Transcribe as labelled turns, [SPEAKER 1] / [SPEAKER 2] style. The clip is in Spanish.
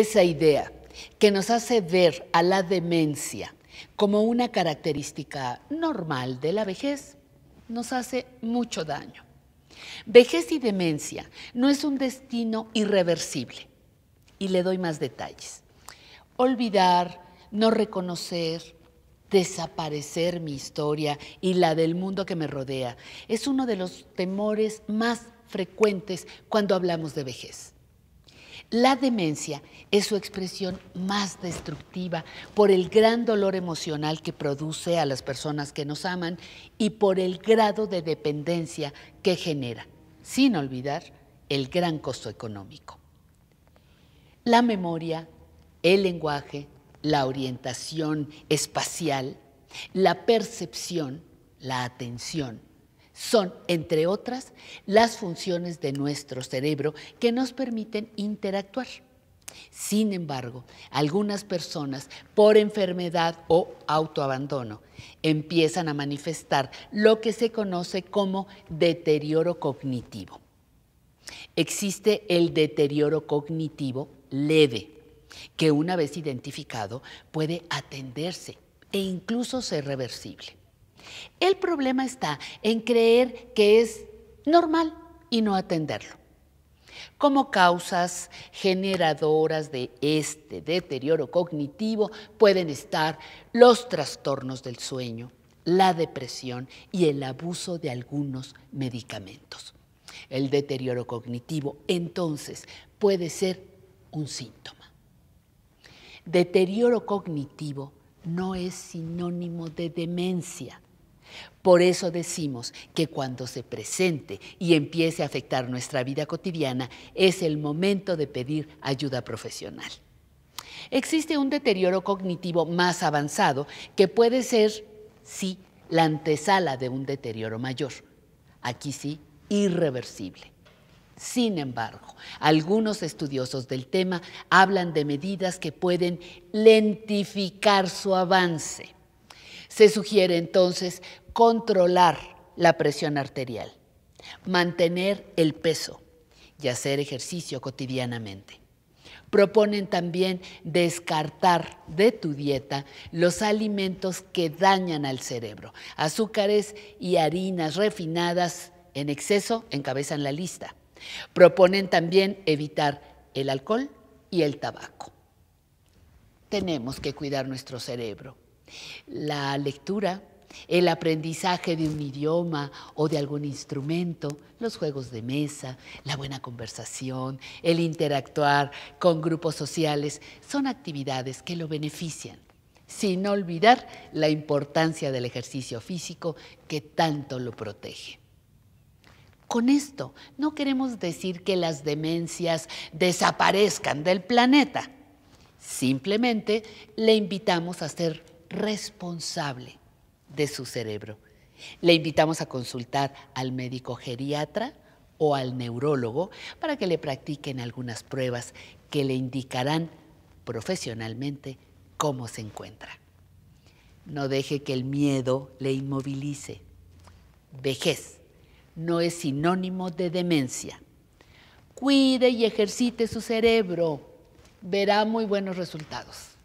[SPEAKER 1] esa idea que nos hace ver a la demencia como una característica normal de la vejez, nos hace mucho daño. Vejez y demencia no es un destino irreversible. Y le doy más detalles. Olvidar, no reconocer, desaparecer mi historia y la del mundo que me rodea es uno de los temores más frecuentes cuando hablamos de vejez. La demencia es su expresión más destructiva por el gran dolor emocional que produce a las personas que nos aman y por el grado de dependencia que genera, sin olvidar el gran costo económico. La memoria, el lenguaje, la orientación espacial, la percepción, la atención, son, entre otras, las funciones de nuestro cerebro que nos permiten interactuar. Sin embargo, algunas personas, por enfermedad o autoabandono, empiezan a manifestar lo que se conoce como deterioro cognitivo. Existe el deterioro cognitivo leve, que una vez identificado puede atenderse e incluso ser reversible. El problema está en creer que es normal y no atenderlo. Como causas generadoras de este deterioro cognitivo pueden estar los trastornos del sueño, la depresión y el abuso de algunos medicamentos. El deterioro cognitivo entonces puede ser un síntoma. Deterioro cognitivo no es sinónimo de demencia, por eso decimos que cuando se presente y empiece a afectar nuestra vida cotidiana es el momento de pedir ayuda profesional. Existe un deterioro cognitivo más avanzado que puede ser, sí, la antesala de un deterioro mayor. Aquí sí, irreversible. Sin embargo, algunos estudiosos del tema hablan de medidas que pueden lentificar su avance se sugiere entonces controlar la presión arterial, mantener el peso y hacer ejercicio cotidianamente. Proponen también descartar de tu dieta los alimentos que dañan al cerebro. Azúcares y harinas refinadas en exceso encabezan la lista. Proponen también evitar el alcohol y el tabaco. Tenemos que cuidar nuestro cerebro la lectura, el aprendizaje de un idioma o de algún instrumento, los juegos de mesa, la buena conversación, el interactuar con grupos sociales, son actividades que lo benefician, sin olvidar la importancia del ejercicio físico que tanto lo protege. Con esto no queremos decir que las demencias desaparezcan del planeta. Simplemente le invitamos a ser responsable de su cerebro. Le invitamos a consultar al médico geriatra o al neurólogo para que le practiquen algunas pruebas que le indicarán profesionalmente cómo se encuentra. No deje que el miedo le inmovilice. Vejez no es sinónimo de demencia. Cuide y ejercite su cerebro. Verá muy buenos resultados.